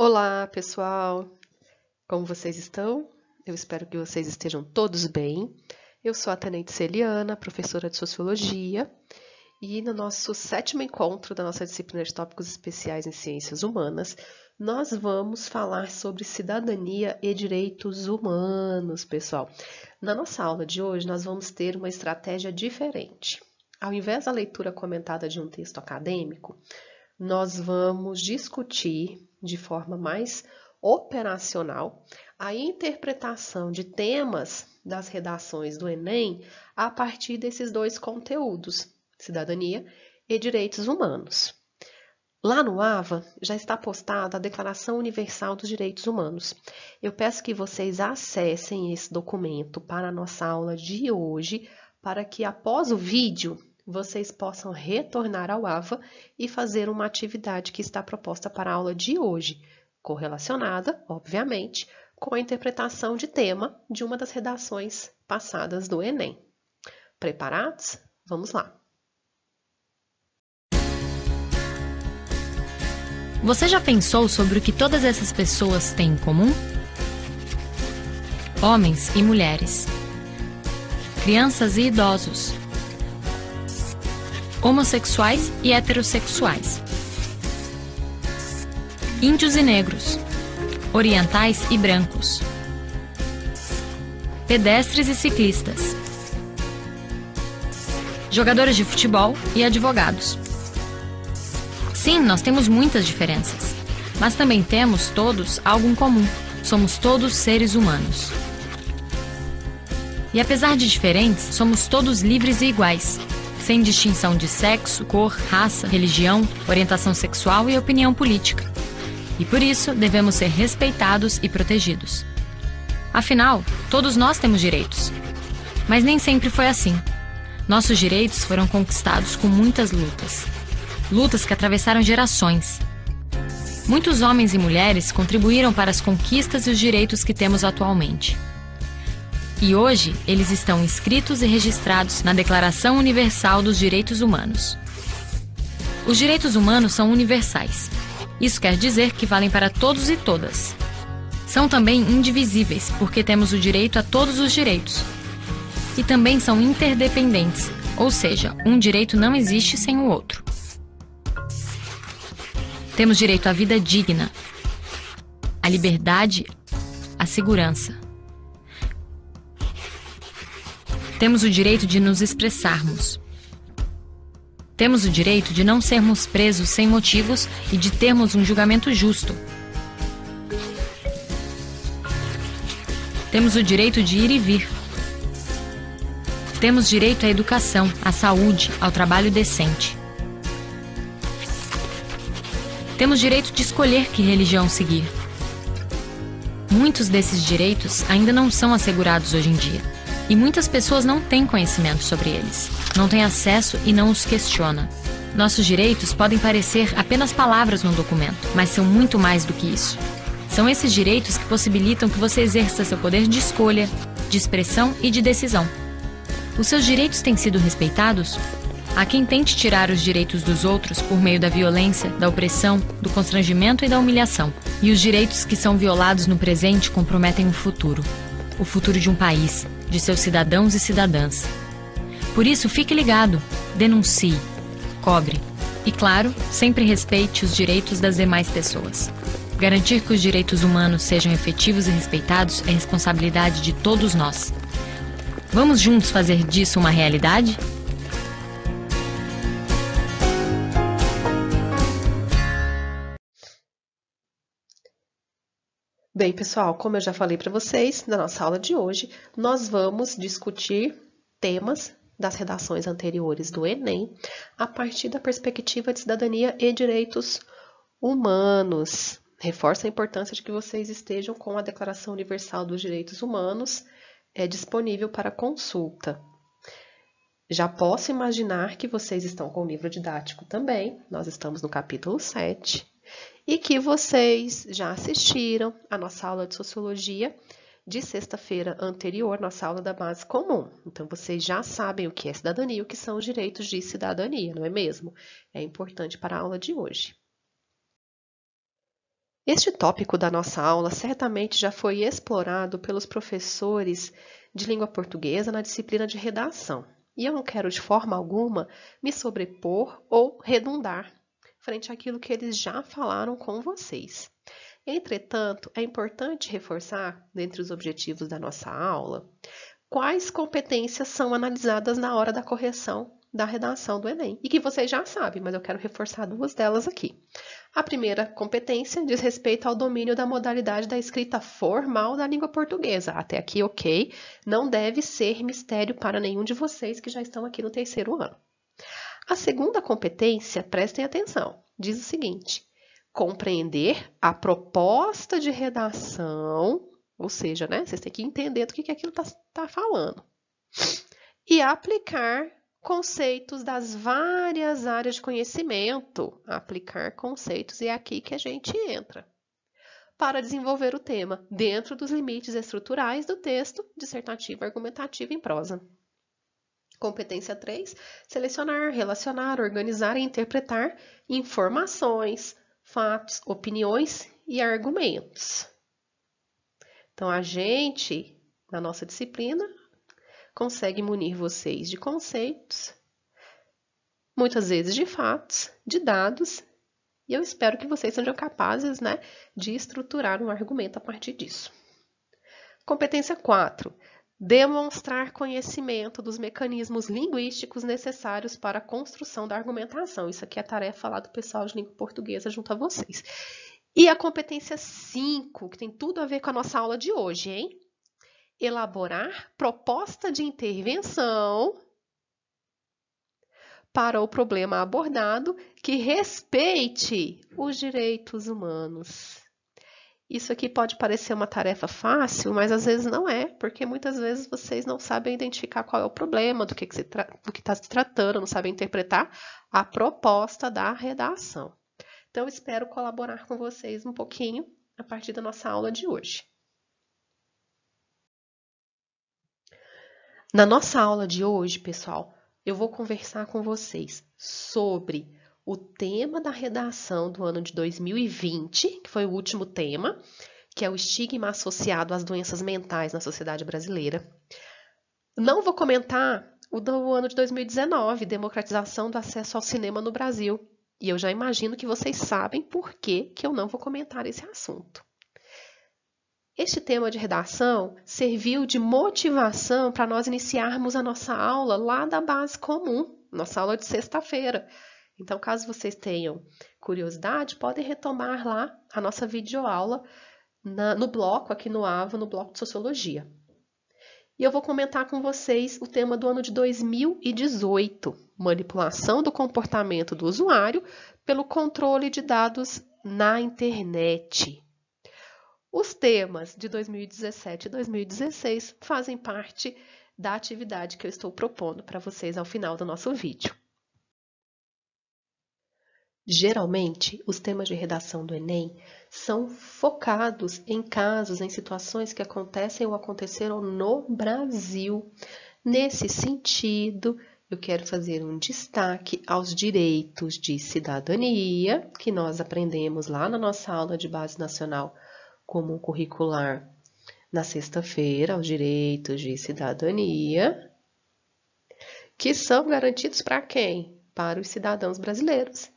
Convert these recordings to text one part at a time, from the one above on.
Olá, pessoal! Como vocês estão? Eu espero que vocês estejam todos bem. Eu sou a Tenente Celiana, professora de Sociologia, e no nosso sétimo encontro da nossa disciplina de tópicos especiais em Ciências Humanas, nós vamos falar sobre cidadania e direitos humanos, pessoal. Na nossa aula de hoje, nós vamos ter uma estratégia diferente. Ao invés da leitura comentada de um texto acadêmico, nós vamos discutir de forma mais operacional a interpretação de temas das redações do Enem a partir desses dois conteúdos, cidadania e direitos humanos. Lá no AVA já está postada a Declaração Universal dos Direitos Humanos. Eu peço que vocês acessem esse documento para a nossa aula de hoje, para que após o vídeo vocês possam retornar ao AVA e fazer uma atividade que está proposta para a aula de hoje, correlacionada, obviamente, com a interpretação de tema de uma das redações passadas do Enem. Preparados? Vamos lá! Você já pensou sobre o que todas essas pessoas têm em comum? Homens e mulheres, crianças e idosos homossexuais e heterossexuais, índios e negros, orientais e brancos, pedestres e ciclistas, jogadores de futebol e advogados. Sim, nós temos muitas diferenças, mas também temos todos algo em comum: somos todos seres humanos. E apesar de diferentes, somos todos livres e iguais, sem distinção de sexo, cor, raça, religião, orientação sexual e opinião política. E por isso devemos ser respeitados e protegidos. Afinal, todos nós temos direitos. Mas nem sempre foi assim. Nossos direitos foram conquistados com muitas lutas. Lutas que atravessaram gerações. Muitos homens e mulheres contribuíram para as conquistas e os direitos que temos atualmente e hoje eles estão inscritos e registrados na Declaração Universal dos Direitos Humanos. Os direitos humanos são universais. Isso quer dizer que valem para todos e todas. São também indivisíveis, porque temos o direito a todos os direitos. E também são interdependentes, ou seja, um direito não existe sem o outro. Temos direito à vida digna, à liberdade, à segurança. Temos o direito de nos expressarmos. Temos o direito de não sermos presos sem motivos e de termos um julgamento justo. Temos o direito de ir e vir. Temos direito à educação, à saúde, ao trabalho decente. Temos direito de escolher que religião seguir. Muitos desses direitos ainda não são assegurados hoje em dia. E muitas pessoas não têm conhecimento sobre eles, não têm acesso e não os questiona. Nossos direitos podem parecer apenas palavras num documento, mas são muito mais do que isso. São esses direitos que possibilitam que você exerça seu poder de escolha, de expressão e de decisão. Os seus direitos têm sido respeitados? A quem tente tirar os direitos dos outros por meio da violência, da opressão, do constrangimento e da humilhação. E os direitos que são violados no presente comprometem o futuro. O futuro de um país, de seus cidadãos e cidadãs. Por isso, fique ligado, denuncie, cobre e, claro, sempre respeite os direitos das demais pessoas. Garantir que os direitos humanos sejam efetivos e respeitados é responsabilidade de todos nós. Vamos juntos fazer disso uma realidade? Bem, pessoal, como eu já falei para vocês, na nossa aula de hoje, nós vamos discutir temas das redações anteriores do Enem a partir da perspectiva de cidadania e direitos humanos. Reforça a importância de que vocês estejam com a Declaração Universal dos Direitos Humanos é disponível para consulta. Já posso imaginar que vocês estão com o livro didático também, nós estamos no capítulo 7 e que vocês já assistiram a nossa aula de sociologia de sexta-feira anterior, nossa aula da base comum. Então, vocês já sabem o que é cidadania e o que são os direitos de cidadania, não é mesmo? É importante para a aula de hoje. Este tópico da nossa aula certamente já foi explorado pelos professores de língua portuguesa na disciplina de redação, e eu não quero de forma alguma me sobrepor ou redundar frente àquilo que eles já falaram com vocês. Entretanto, é importante reforçar, dentre os objetivos da nossa aula, quais competências são analisadas na hora da correção da redação do Enem e que vocês já sabem, mas eu quero reforçar duas delas aqui. A primeira competência diz respeito ao domínio da modalidade da escrita formal da língua portuguesa. Até aqui, ok, não deve ser mistério para nenhum de vocês que já estão aqui no terceiro ano. A segunda competência, prestem atenção, diz o seguinte: compreender a proposta de redação, ou seja, né, vocês têm que entender do que, que aquilo está tá falando, e aplicar conceitos das várias áreas de conhecimento, aplicar conceitos, e é aqui que a gente entra, para desenvolver o tema dentro dos limites estruturais do texto dissertativo argumentativo em prosa. Competência 3: selecionar, relacionar, organizar e interpretar informações, fatos, opiniões e argumentos. Então, a gente, na nossa disciplina, consegue munir vocês de conceitos, muitas vezes de fatos, de dados, e eu espero que vocês sejam capazes né, de estruturar um argumento a partir disso. Competência 4 demonstrar conhecimento dos mecanismos linguísticos necessários para a construção da argumentação. Isso aqui é a tarefa lá do pessoal de língua portuguesa junto a vocês. E a competência 5, que tem tudo a ver com a nossa aula de hoje, hein? Elaborar proposta de intervenção para o problema abordado que respeite os direitos humanos. Isso aqui pode parecer uma tarefa fácil, mas às vezes não é, porque muitas vezes vocês não sabem identificar qual é o problema, do que está tra tá se tratando, não sabem interpretar a proposta da redação. Então, espero colaborar com vocês um pouquinho a partir da nossa aula de hoje. Na nossa aula de hoje, pessoal, eu vou conversar com vocês sobre o tema da redação do ano de 2020, que foi o último tema, que é o estigma associado às doenças mentais na sociedade brasileira. Não vou comentar o do ano de 2019, democratização do acesso ao cinema no Brasil. E eu já imagino que vocês sabem por que, que eu não vou comentar esse assunto. Este tema de redação serviu de motivação para nós iniciarmos a nossa aula lá da base comum, nossa aula de sexta-feira, então, caso vocês tenham curiosidade, podem retomar lá a nossa videoaula na, no bloco, aqui no AVA, no bloco de Sociologia. E eu vou comentar com vocês o tema do ano de 2018, manipulação do comportamento do usuário pelo controle de dados na internet. Os temas de 2017 e 2016 fazem parte da atividade que eu estou propondo para vocês ao final do nosso vídeo. Geralmente, os temas de redação do Enem são focados em casos, em situações que acontecem ou aconteceram no Brasil. Nesse sentido, eu quero fazer um destaque aos direitos de cidadania, que nós aprendemos lá na nossa aula de base nacional comum curricular na sexta-feira, aos direitos de cidadania, que são garantidos para quem? Para os cidadãos brasileiros.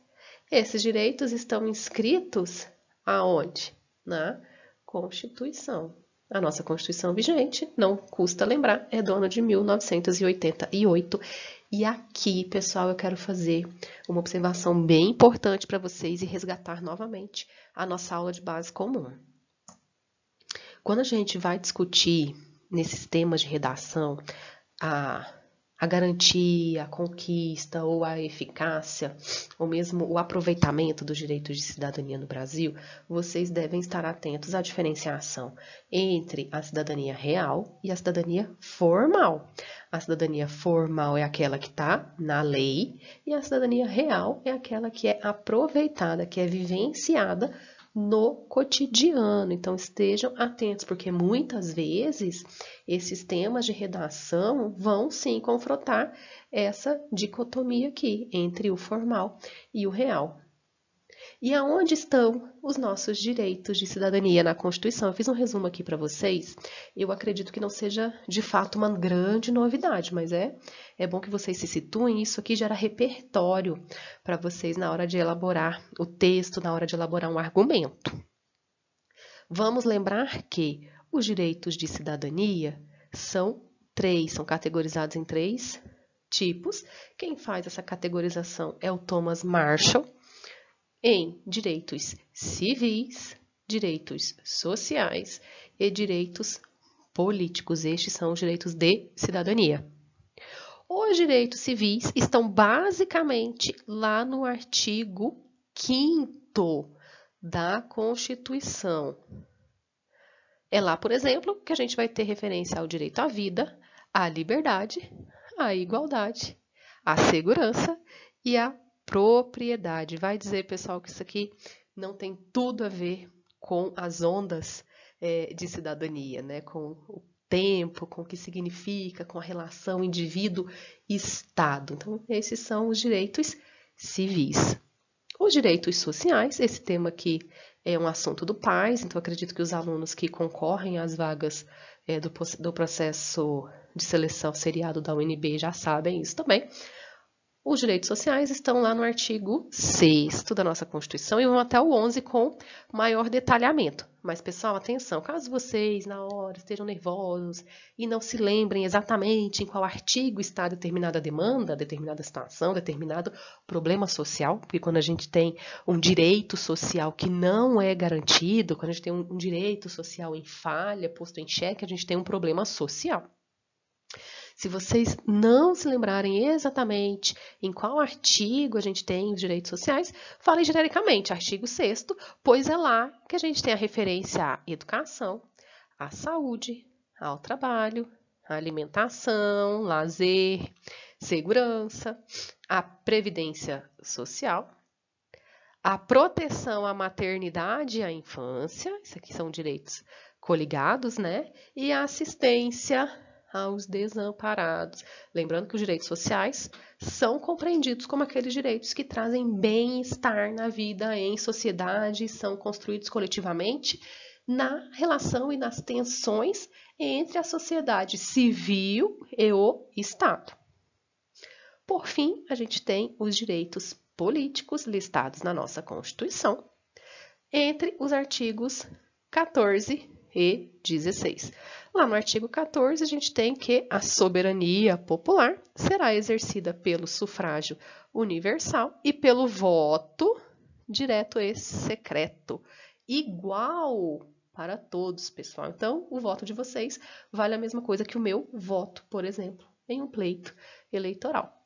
Esses direitos estão inscritos aonde? Na Constituição. A nossa Constituição vigente, não custa lembrar, é dona de 1988. E aqui, pessoal, eu quero fazer uma observação bem importante para vocês e resgatar novamente a nossa aula de base comum. Quando a gente vai discutir nesses temas de redação a a garantia, a conquista ou a eficácia, ou mesmo o aproveitamento dos direitos de cidadania no Brasil, vocês devem estar atentos à diferenciação entre a cidadania real e a cidadania formal. A cidadania formal é aquela que está na lei e a cidadania real é aquela que é aproveitada, que é vivenciada no cotidiano. Então estejam atentos, porque muitas vezes esses temas de redação vão sim confrontar essa dicotomia aqui entre o formal e o real. E aonde estão os nossos direitos de cidadania na Constituição? Eu fiz um resumo aqui para vocês. Eu acredito que não seja de fato uma grande novidade, mas é é bom que vocês se situem. Isso aqui gera repertório para vocês na hora de elaborar o texto, na hora de elaborar um argumento. Vamos lembrar que os direitos de cidadania são três, são categorizados em três tipos. Quem faz essa categorização é o Thomas Marshall em direitos civis, direitos sociais e direitos políticos. Estes são os direitos de cidadania. Os direitos civis estão basicamente lá no artigo 5 da Constituição. É lá, por exemplo, que a gente vai ter referência ao direito à vida, à liberdade, à igualdade, à segurança e à propriedade. Vai dizer, pessoal, que isso aqui não tem tudo a ver com as ondas é, de cidadania, né? com o tempo, com o que significa, com a relação indivíduo-estado. Então, esses são os direitos civis. Os direitos sociais, esse tema aqui é um assunto do PAIS, então acredito que os alunos que concorrem às vagas é, do, do processo de seleção seriado da UNB já sabem isso também. Os direitos sociais estão lá no artigo 6 da nossa Constituição e vão até o 11 com maior detalhamento. Mas, pessoal, atenção, caso vocês, na hora, estejam nervosos e não se lembrem exatamente em qual artigo está determinada demanda, determinada situação, determinado problema social, porque quando a gente tem um direito social que não é garantido, quando a gente tem um direito social em falha, posto em xeque, a gente tem um problema social. Se vocês não se lembrarem exatamente em qual artigo a gente tem os direitos sociais, falem genericamente, artigo 6 pois é lá que a gente tem a referência à educação, à saúde, ao trabalho, à alimentação, lazer, segurança, à previdência social, à proteção à maternidade e à infância, isso aqui são direitos coligados, né? E à assistência aos desamparados. Lembrando que os direitos sociais são compreendidos como aqueles direitos que trazem bem-estar na vida em sociedade, são construídos coletivamente na relação e nas tensões entre a sociedade civil e o Estado. Por fim, a gente tem os direitos políticos listados na nossa Constituição, entre os artigos 14 e 16. Lá no artigo 14, a gente tem que a soberania popular será exercida pelo sufrágio universal e pelo voto direto e secreto, igual para todos, pessoal. Então, o voto de vocês vale a mesma coisa que o meu voto, por exemplo, em um pleito eleitoral.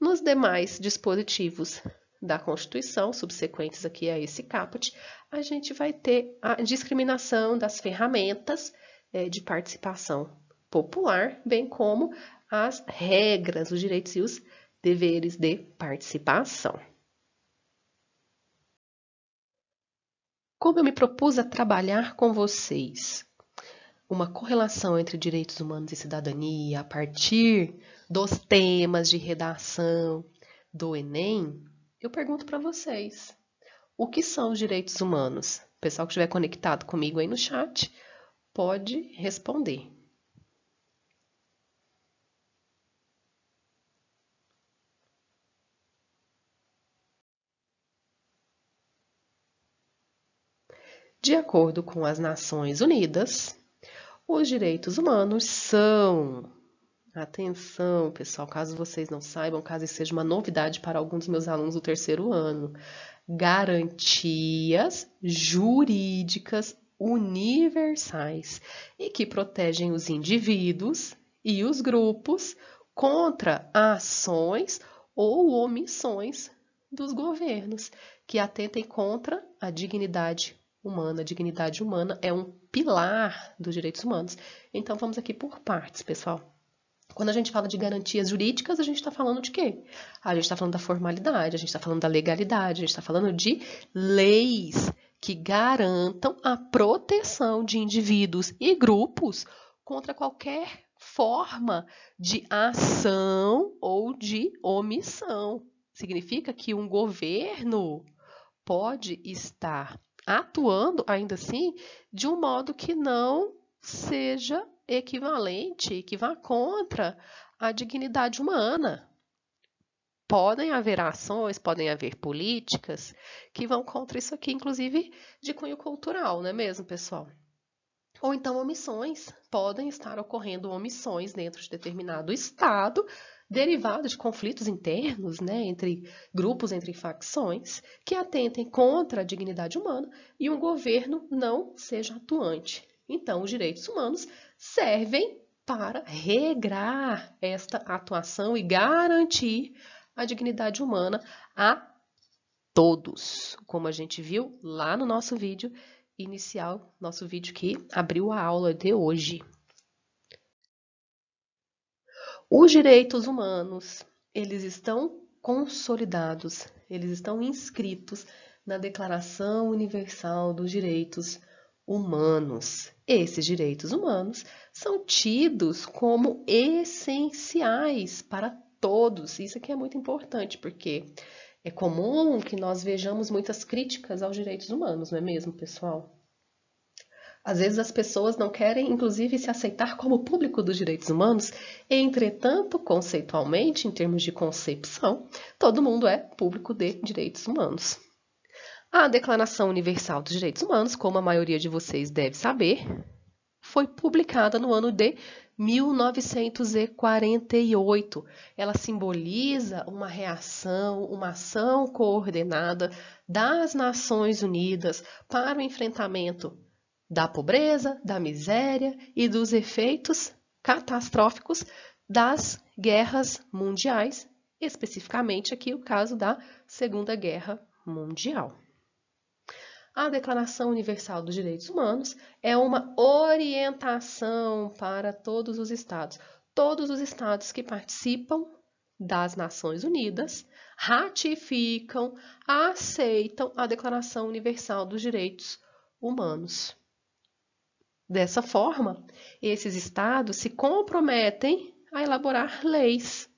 Nos demais dispositivos da Constituição, subsequentes aqui a esse caput, a gente vai ter a discriminação das ferramentas é, de participação popular, bem como as regras, os direitos e os deveres de participação. Como eu me propus a trabalhar com vocês uma correlação entre direitos humanos e cidadania a partir dos temas de redação do Enem, eu pergunto para vocês: o que são os direitos humanos? O pessoal que estiver conectado comigo aí no chat pode responder. De acordo com as Nações Unidas, os direitos humanos são Atenção, pessoal, caso vocês não saibam, caso isso seja uma novidade para alguns dos meus alunos do terceiro ano, garantias jurídicas universais e que protegem os indivíduos e os grupos contra ações ou omissões dos governos que atentem contra a dignidade humana. A dignidade humana é um pilar dos direitos humanos. Então vamos aqui por partes, pessoal. Quando a gente fala de garantias jurídicas, a gente está falando de quê? A gente está falando da formalidade, a gente está falando da legalidade, a gente está falando de leis que garantam a proteção de indivíduos e grupos contra qualquer forma de ação ou de omissão. Significa que um governo pode estar atuando, ainda assim, de um modo que não seja equivalente que vá contra a dignidade humana. Podem haver ações, podem haver políticas que vão contra isso aqui, inclusive de cunho cultural, não é mesmo, pessoal? Ou então omissões. Podem estar ocorrendo omissões dentro de determinado Estado, derivado de conflitos internos, né, entre grupos, entre facções, que atentem contra a dignidade humana e um governo não seja atuante. Então, os direitos humanos servem para regrar esta atuação e garantir a dignidade humana a todos, como a gente viu lá no nosso vídeo inicial, nosso vídeo que abriu a aula de hoje. Os direitos humanos, eles estão consolidados, eles estão inscritos na Declaração Universal dos Direitos humanos. Esses direitos humanos são tidos como essenciais para todos. Isso aqui é muito importante, porque é comum que nós vejamos muitas críticas aos direitos humanos, não é mesmo, pessoal? Às vezes as pessoas não querem, inclusive, se aceitar como público dos direitos humanos, entretanto, conceitualmente, em termos de concepção, todo mundo é público de direitos humanos. A Declaração Universal dos Direitos Humanos, como a maioria de vocês deve saber, foi publicada no ano de 1948. Ela simboliza uma reação, uma ação coordenada das Nações Unidas para o enfrentamento da pobreza, da miséria e dos efeitos catastróficos das guerras mundiais, especificamente aqui o caso da Segunda Guerra Mundial. A Declaração Universal dos Direitos Humanos é uma orientação para todos os estados. Todos os estados que participam das Nações Unidas ratificam, aceitam a Declaração Universal dos Direitos Humanos. Dessa forma, esses estados se comprometem a elaborar leis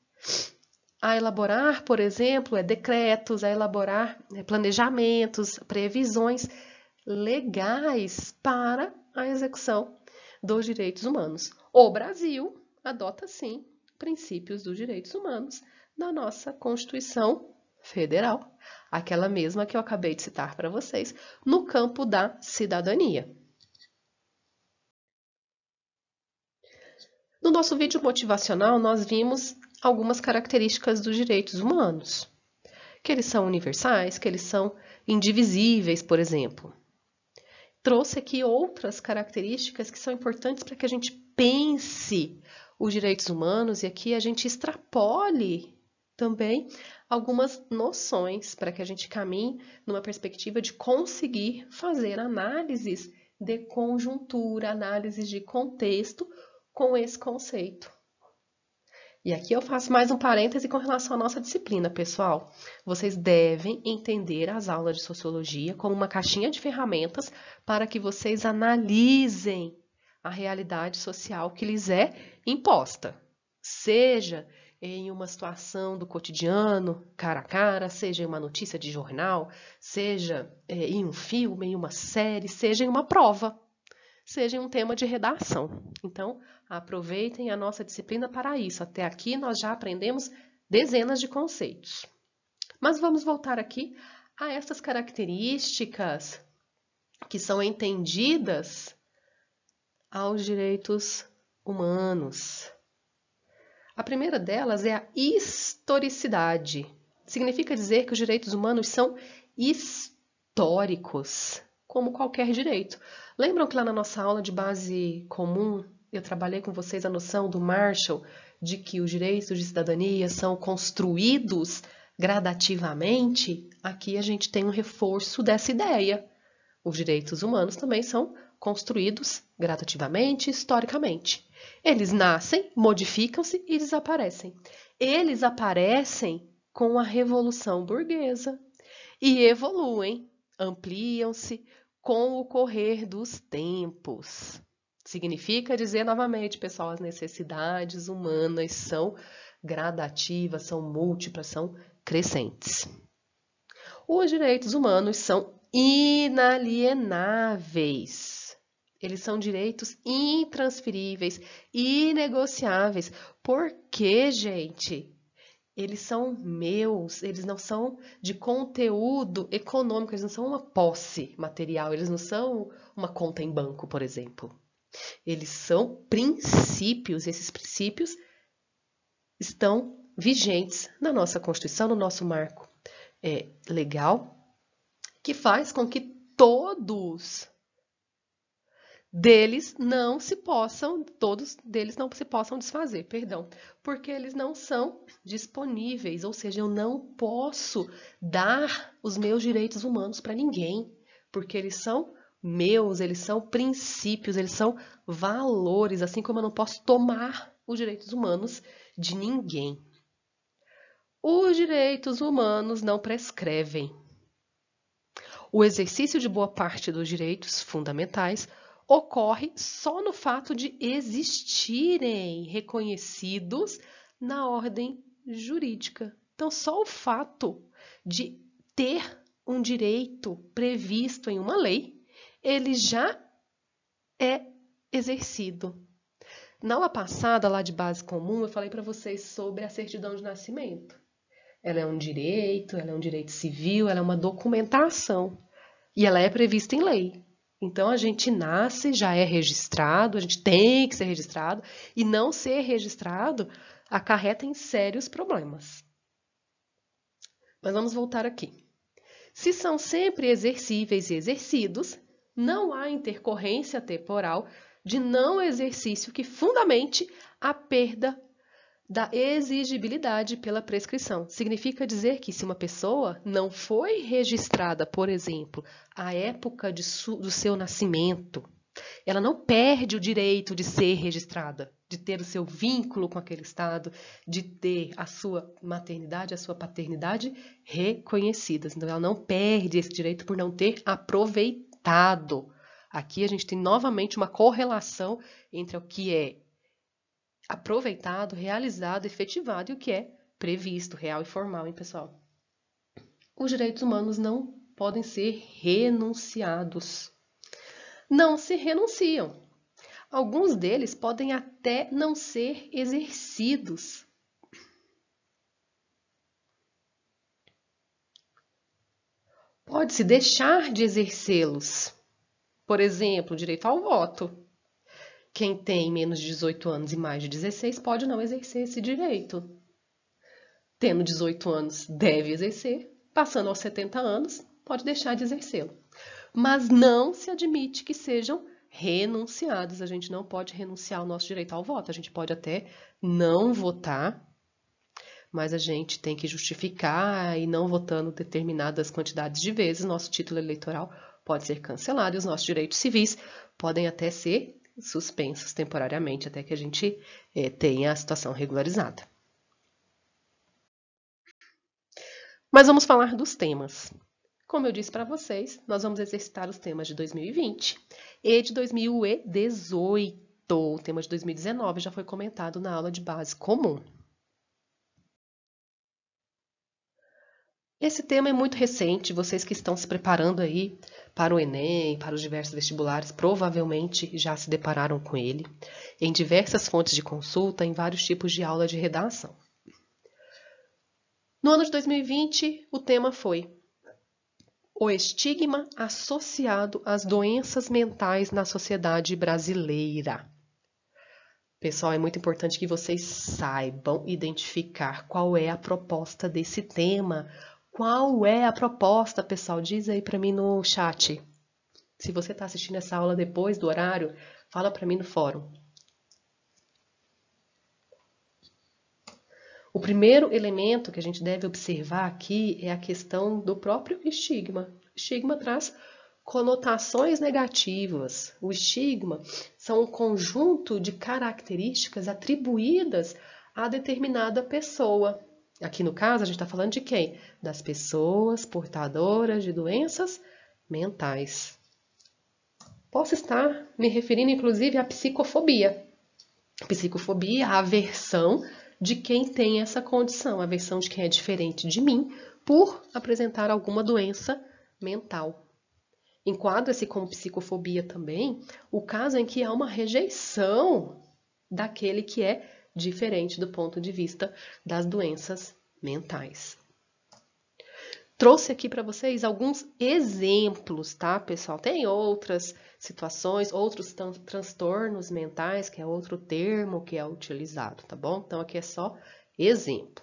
a elaborar, por exemplo, é decretos, a elaborar é, planejamentos, previsões legais para a execução dos direitos humanos. O Brasil adota, sim, princípios dos direitos humanos na nossa Constituição Federal, aquela mesma que eu acabei de citar para vocês, no campo da cidadania. No nosso vídeo motivacional, nós vimos algumas características dos direitos humanos, que eles são universais, que eles são indivisíveis, por exemplo. Trouxe aqui outras características que são importantes para que a gente pense os direitos humanos e aqui a gente extrapole também algumas noções para que a gente caminhe numa perspectiva de conseguir fazer análises de conjuntura, análises de contexto com esse conceito e aqui eu faço mais um parêntese com relação à nossa disciplina, pessoal. Vocês devem entender as aulas de sociologia como uma caixinha de ferramentas para que vocês analisem a realidade social que lhes é imposta. Seja em uma situação do cotidiano, cara a cara, seja em uma notícia de jornal, seja eh, em um filme, em uma série, seja em uma prova seja um tema de redação. Então, aproveitem a nossa disciplina para isso. Até aqui nós já aprendemos dezenas de conceitos. Mas vamos voltar aqui a essas características que são entendidas aos direitos humanos. A primeira delas é a historicidade. Significa dizer que os direitos humanos são históricos como qualquer direito. Lembram que lá na nossa aula de base comum eu trabalhei com vocês a noção do Marshall de que os direitos de cidadania são construídos gradativamente? Aqui a gente tem um reforço dessa ideia. Os direitos humanos também são construídos gradativamente, historicamente. Eles nascem, modificam-se e desaparecem. Eles aparecem com a revolução burguesa e evoluem ampliam-se com o correr dos tempos. Significa dizer novamente, pessoal, as necessidades humanas são gradativas, são múltiplas, são crescentes. Os direitos humanos são inalienáveis. Eles são direitos intransferíveis, inegociáveis. Por quê, gente? eles são meus, eles não são de conteúdo econômico, eles não são uma posse material, eles não são uma conta em banco, por exemplo. Eles são princípios, e esses princípios estão vigentes na nossa Constituição, no nosso marco é, legal, que faz com que todos deles não se possam, todos deles não se possam desfazer, perdão, porque eles não são disponíveis, ou seja, eu não posso dar os meus direitos humanos para ninguém, porque eles são meus, eles são princípios, eles são valores, assim como eu não posso tomar os direitos humanos de ninguém. Os direitos humanos não prescrevem. O exercício de boa parte dos direitos fundamentais ocorre só no fato de existirem reconhecidos na ordem jurídica. Então, só o fato de ter um direito previsto em uma lei, ele já é exercido. Na aula passada, lá de base comum, eu falei para vocês sobre a certidão de nascimento. Ela é um direito, ela é um direito civil, ela é uma documentação e ela é prevista em lei. Então a gente nasce, já é registrado, a gente tem que ser registrado, e não ser registrado acarreta em sérios problemas. Mas vamos voltar aqui. Se são sempre exercíveis e exercidos, não há intercorrência temporal de não exercício que fundamente a perda da exigibilidade pela prescrição. Significa dizer que se uma pessoa não foi registrada, por exemplo, à época do seu nascimento, ela não perde o direito de ser registrada, de ter o seu vínculo com aquele estado, de ter a sua maternidade, a sua paternidade reconhecidas. Então, ela não perde esse direito por não ter aproveitado. Aqui a gente tem novamente uma correlação entre o que é aproveitado, realizado, efetivado e o que é previsto, real e formal, hein, pessoal? Os direitos humanos não podem ser renunciados. Não se renunciam. Alguns deles podem até não ser exercidos. Pode-se deixar de exercê-los. Por exemplo, o direito ao voto. Quem tem menos de 18 anos e mais de 16 pode não exercer esse direito. Tendo 18 anos, deve exercer. Passando aos 70 anos, pode deixar de exercê-lo. Mas não se admite que sejam renunciados. A gente não pode renunciar ao nosso direito ao voto. A gente pode até não votar, mas a gente tem que justificar e não votando determinadas quantidades de vezes, nosso título eleitoral pode ser cancelado e os nossos direitos civis podem até ser suspensos temporariamente até que a gente é, tenha a situação regularizada. Mas vamos falar dos temas. Como eu disse para vocês, nós vamos exercitar os temas de 2020 e de 2018. O tema de 2019 já foi comentado na aula de base comum. Esse tema é muito recente, vocês que estão se preparando aí para o Enem, para os diversos vestibulares, provavelmente já se depararam com ele em diversas fontes de consulta, em vários tipos de aula de redação. No ano de 2020, o tema foi o estigma associado às doenças mentais na sociedade brasileira. Pessoal, é muito importante que vocês saibam identificar qual é a proposta desse tema, qual é a proposta, pessoal? Diz aí para mim no chat. Se você está assistindo essa aula depois do horário, fala para mim no fórum. O primeiro elemento que a gente deve observar aqui é a questão do próprio estigma. O estigma traz conotações negativas. O estigma são um conjunto de características atribuídas a determinada pessoa. Aqui no caso, a gente está falando de quem? Das pessoas portadoras de doenças mentais. Posso estar me referindo, inclusive, à psicofobia. Psicofobia, a aversão de quem tem essa condição, a aversão de quem é diferente de mim por apresentar alguma doença mental. Enquadra-se como psicofobia também o caso em que há uma rejeição daquele que é diferente do ponto de vista das doenças mentais. Trouxe aqui para vocês alguns exemplos, tá, pessoal? Tem outras situações, outros transtornos mentais, que é outro termo que é utilizado, tá bom? Então aqui é só exemplo.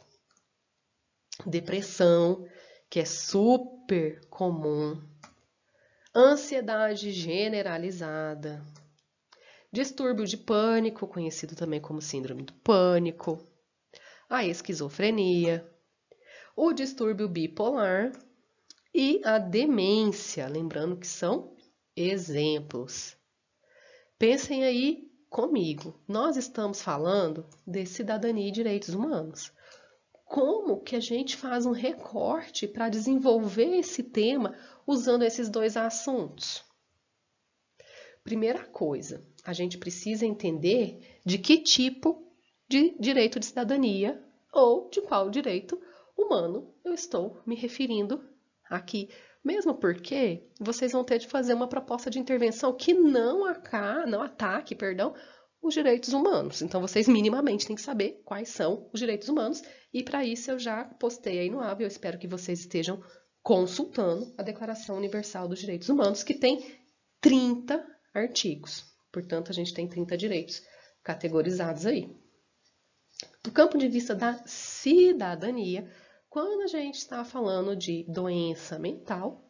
Depressão, que é super comum. Ansiedade generalizada, distúrbio de pânico, conhecido também como síndrome do pânico, a esquizofrenia, o distúrbio bipolar e a demência, lembrando que são exemplos. Pensem aí comigo, nós estamos falando de cidadania e direitos humanos. Como que a gente faz um recorte para desenvolver esse tema usando esses dois assuntos? Primeira coisa, a gente precisa entender de que tipo de direito de cidadania ou de qual direito humano eu estou me referindo aqui. Mesmo porque vocês vão ter de fazer uma proposta de intervenção que não, aca, não ataque, perdão, os direitos humanos. Então, vocês minimamente têm que saber quais são os direitos humanos. E para isso eu já postei aí no AVE, eu espero que vocês estejam consultando a Declaração Universal dos Direitos Humanos, que tem 30 artigos. Portanto, a gente tem 30 direitos categorizados aí. Do campo de vista da cidadania, quando a gente está falando de doença mental,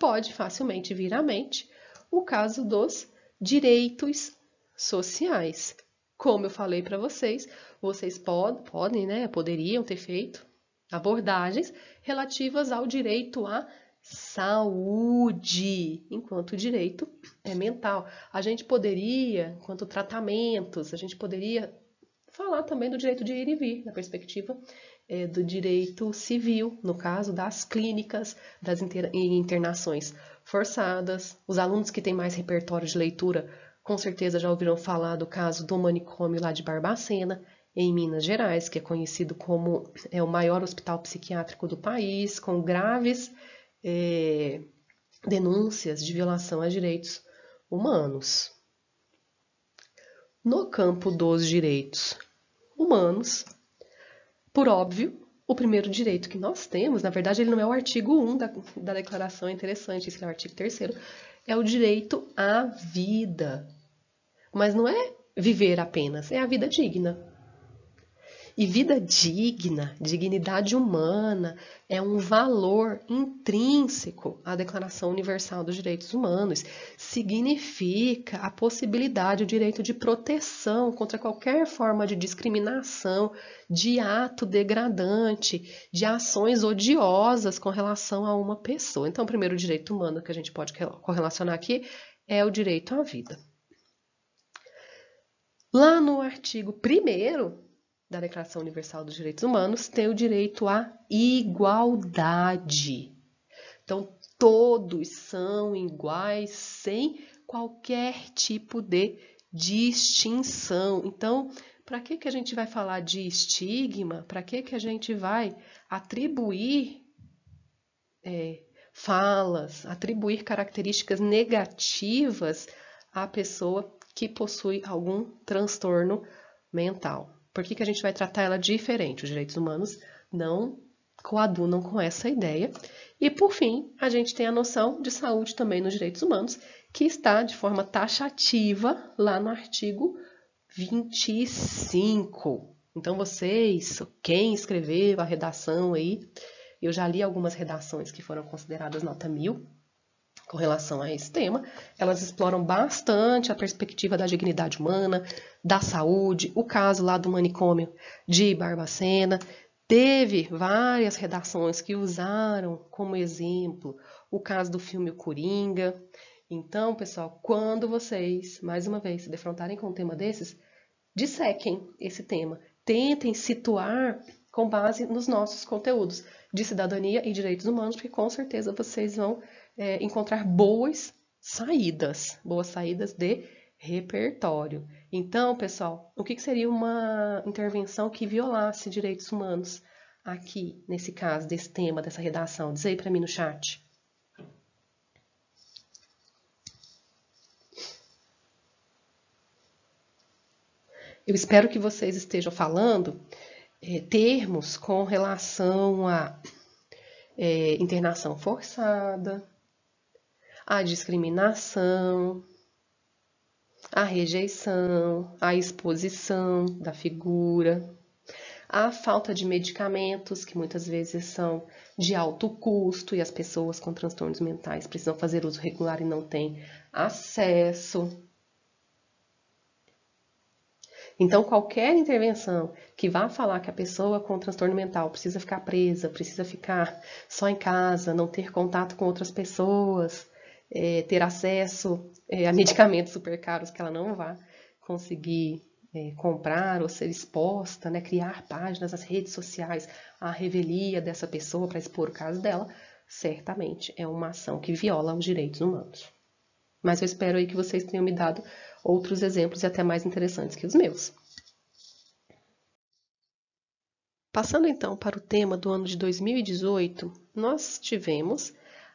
pode facilmente vir à mente o caso dos direitos sociais. Como eu falei para vocês, vocês pod podem, né, poderiam ter feito abordagens relativas ao direito à saúde, enquanto o direito é mental. A gente poderia, enquanto tratamentos, a gente poderia falar também do direito de ir e vir, na perspectiva é, do direito civil, no caso das clínicas, das internações forçadas. Os alunos que têm mais repertório de leitura, com certeza já ouviram falar do caso do manicômio lá de Barbacena, em Minas Gerais, que é conhecido como é, o maior hospital psiquiátrico do país, com graves é, denúncias de violação a direitos humanos. No campo dos direitos humanos, por óbvio, o primeiro direito que nós temos, na verdade, ele não é o artigo 1 da, da declaração, é interessante, esse é o artigo 3 é o direito à vida. Mas não é viver apenas, é a vida digna. E vida digna, dignidade humana, é um valor intrínseco à Declaração Universal dos Direitos Humanos. Significa a possibilidade, o direito de proteção contra qualquer forma de discriminação, de ato degradante, de ações odiosas com relação a uma pessoa. Então, o primeiro direito humano que a gente pode correlacionar aqui é o direito à vida. Lá no artigo 1 da Declaração Universal dos Direitos Humanos tem o direito à igualdade. Então, todos são iguais sem qualquer tipo de distinção. Então, para que, que a gente vai falar de estigma? Para que, que a gente vai atribuir é, falas, atribuir características negativas à pessoa que possui algum transtorno mental? Por que, que a gente vai tratar ela diferente? Os direitos humanos não coadunam com essa ideia. E, por fim, a gente tem a noção de saúde também nos direitos humanos, que está de forma taxativa lá no artigo 25. Então, vocês, quem escreveu a redação aí, eu já li algumas redações que foram consideradas nota mil, com relação a esse tema. Elas exploram bastante a perspectiva da dignidade humana, da saúde, o caso lá do manicômio de Barbacena. Teve várias redações que usaram como exemplo o caso do filme Coringa. Então, pessoal, quando vocês, mais uma vez, se defrontarem com um tema desses, dissequem esse tema. Tentem situar com base nos nossos conteúdos de cidadania e direitos humanos, porque com certeza vocês vão é, encontrar boas saídas, boas saídas de repertório. Então, pessoal, o que, que seria uma intervenção que violasse direitos humanos aqui, nesse caso, desse tema, dessa redação? Diz aí para mim no chat. Eu espero que vocês estejam falando é, termos com relação a é, internação forçada, a discriminação, a rejeição, a exposição da figura, a falta de medicamentos, que muitas vezes são de alto custo e as pessoas com transtornos mentais precisam fazer uso regular e não têm acesso. Então, qualquer intervenção que vá falar que a pessoa com transtorno mental precisa ficar presa, precisa ficar só em casa, não ter contato com outras pessoas, é, ter acesso é, a medicamentos super caros que ela não vá conseguir é, comprar ou ser exposta, né, criar páginas nas redes sociais, a revelia dessa pessoa para expor o caso dela, certamente é uma ação que viola os direitos humanos. Mas eu espero aí que vocês tenham me dado outros exemplos e até mais interessantes que os meus. Passando então para o tema do ano de 2018, nós tivemos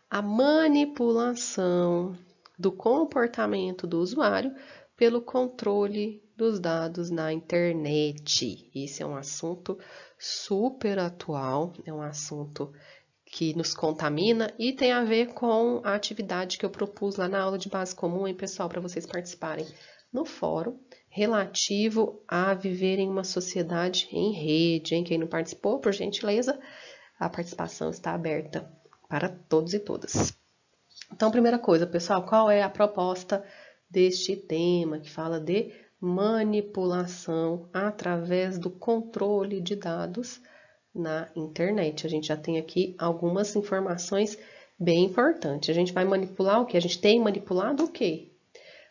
a manipulação do comportamento do usuário pelo controle dos dados na internet. Esse é um assunto super atual, é um assunto que nos contamina e tem a ver com a atividade que eu propus lá na aula de base comum, hein, pessoal, para vocês participarem no fórum relativo a viver em uma sociedade em rede, hein? Quem não participou, por gentileza, a participação está aberta para todos e todas. Então, primeira coisa, pessoal, qual é a proposta deste tema que fala de manipulação através do controle de dados na internet? A gente já tem aqui algumas informações bem importantes. A gente vai manipular o que? A gente tem manipulado o quê?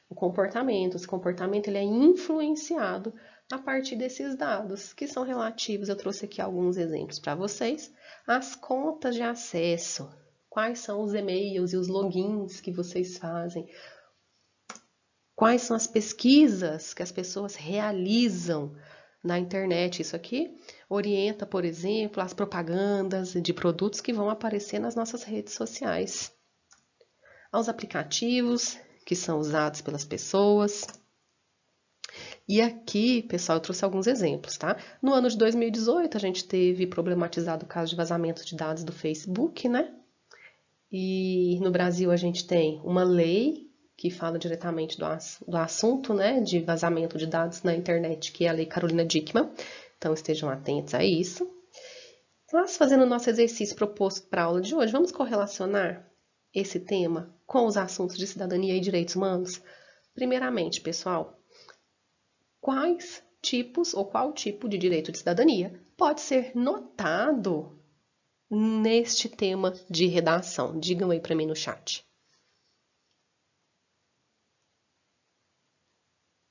O comportamento. Esse comportamento ele é influenciado a partir desses dados, que são relativos, eu trouxe aqui alguns exemplos para vocês, as contas de acesso, quais são os e-mails e os logins que vocês fazem, quais são as pesquisas que as pessoas realizam na internet. Isso aqui orienta, por exemplo, as propagandas de produtos que vão aparecer nas nossas redes sociais, aos aplicativos que são usados pelas pessoas e aqui, pessoal, eu trouxe alguns exemplos, tá? No ano de 2018, a gente teve problematizado o caso de vazamento de dados do Facebook, né? E no Brasil a gente tem uma lei que fala diretamente do, do assunto, né, de vazamento de dados na internet, que é a Lei Carolina Dickmann. Então estejam atentos a isso. Mas fazendo o nosso exercício proposto para a aula de hoje, vamos correlacionar esse tema com os assuntos de cidadania e direitos humanos? Primeiramente, pessoal, quais tipos ou qual tipo de direito de cidadania pode ser notado neste tema de redação. Digam aí para mim no chat.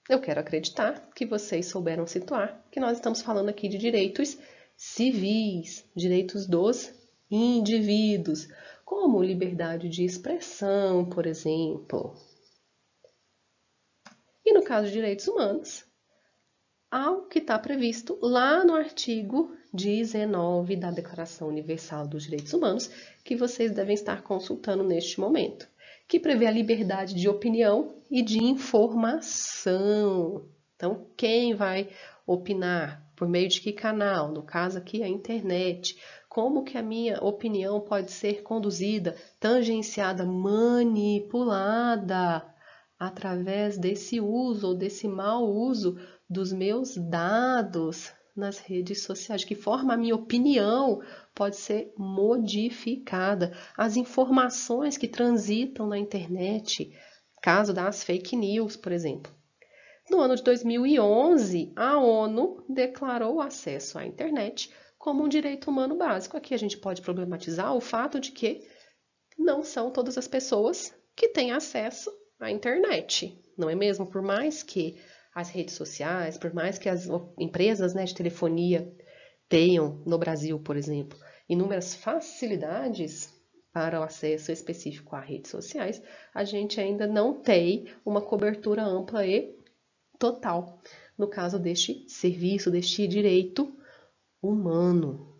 Eu quero acreditar que vocês souberam situar que nós estamos falando aqui de direitos civis, direitos dos indivíduos, como liberdade de expressão, por exemplo. E no caso de direitos humanos, ao que está previsto lá no artigo 19 da Declaração Universal dos Direitos Humanos, que vocês devem estar consultando neste momento, que prevê a liberdade de opinião e de informação. Então, quem vai opinar? Por meio de que canal? No caso aqui, a internet. Como que a minha opinião pode ser conduzida, tangenciada, manipulada através desse uso ou desse mau uso dos meus dados nas redes sociais, que forma a minha opinião pode ser modificada. As informações que transitam na internet, caso das fake news, por exemplo. No ano de 2011, a ONU declarou o acesso à internet como um direito humano básico. Aqui a gente pode problematizar o fato de que não são todas as pessoas que têm acesso à internet, não é mesmo? Por mais que as redes sociais, por mais que as empresas né, de telefonia tenham no Brasil, por exemplo, inúmeras facilidades para o acesso específico a redes sociais, a gente ainda não tem uma cobertura ampla e total no caso deste serviço, deste direito humano.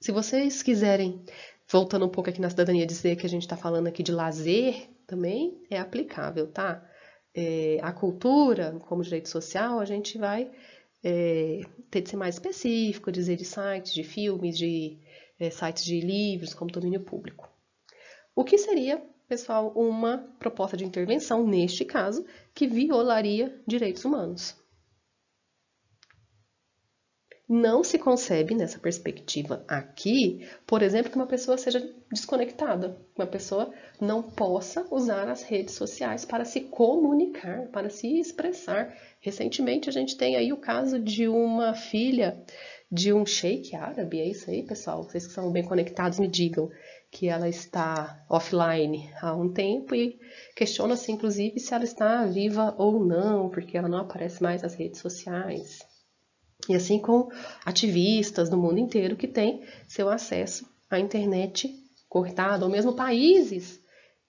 Se vocês quiserem, voltando um pouco aqui na cidadania, dizer que a gente está falando aqui de lazer, também é aplicável, tá? é, a cultura como direito social, a gente vai é, ter de ser mais específico, dizer de sites, de filmes, de é, sites de livros como domínio público. O que seria, pessoal, uma proposta de intervenção, neste caso, que violaria direitos humanos? Não se concebe nessa perspectiva aqui, por exemplo, que uma pessoa seja desconectada, que uma pessoa não possa usar as redes sociais para se comunicar, para se expressar. Recentemente a gente tem aí o caso de uma filha de um sheik árabe, é isso aí, pessoal? Vocês que são bem conectados me digam que ela está offline há um tempo e questiona-se inclusive se ela está viva ou não, porque ela não aparece mais nas redes sociais e assim com ativistas do mundo inteiro que têm seu acesso à internet cortada, ou mesmo países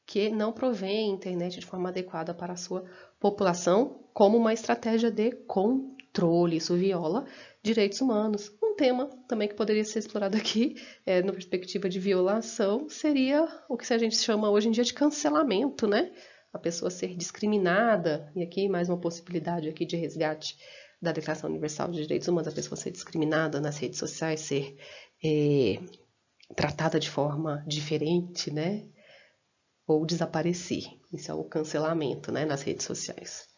que não provém internet de forma adequada para a sua população, como uma estratégia de controle. Isso viola direitos humanos. Um tema também que poderia ser explorado aqui, é, na perspectiva de violação, seria o que a gente chama hoje em dia de cancelamento, né? A pessoa ser discriminada, e aqui mais uma possibilidade aqui de resgate da Declaração Universal de Direitos Humanos, a pessoa ser discriminada nas redes sociais, ser é, tratada de forma diferente, né? Ou desaparecer. Isso é o cancelamento, né? Nas redes sociais.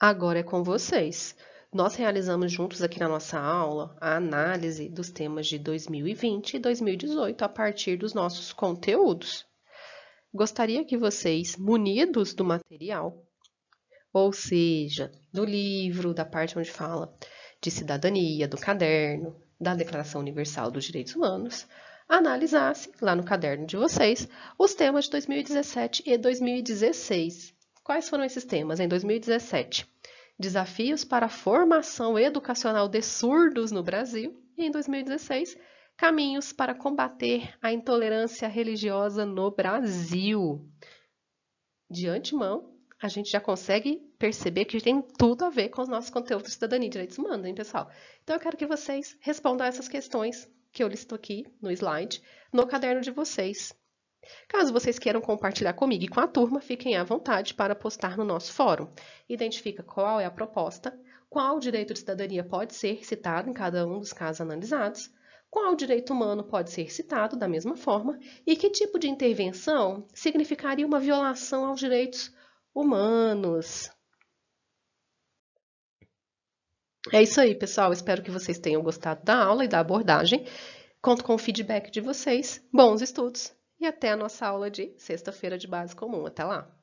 Agora é com vocês. Nós realizamos juntos aqui na nossa aula a análise dos temas de 2020 e 2018 a partir dos nossos conteúdos. Gostaria que vocês, munidos do material, ou seja, do livro, da parte onde fala de cidadania, do caderno, da Declaração Universal dos Direitos Humanos, analisasse, lá no caderno de vocês, os temas de 2017 e 2016. Quais foram esses temas em 2017? Desafios para a formação educacional de surdos no Brasil, e em 2016, caminhos para combater a intolerância religiosa no Brasil. De antemão, a gente já consegue perceber que tem tudo a ver com os nossos conteúdos de cidadania e direitos humanos, hein, pessoal? Então, eu quero que vocês respondam essas questões que eu listo aqui no slide, no caderno de vocês. Caso vocês queiram compartilhar comigo e com a turma, fiquem à vontade para postar no nosso fórum. Identifica qual é a proposta, qual direito de cidadania pode ser citado em cada um dos casos analisados, qual direito humano pode ser citado da mesma forma e que tipo de intervenção significaria uma violação aos direitos humanos humanos. É isso aí, pessoal. Espero que vocês tenham gostado da aula e da abordagem. Conto com o feedback de vocês. Bons estudos e até a nossa aula de sexta-feira de base comum. Até lá!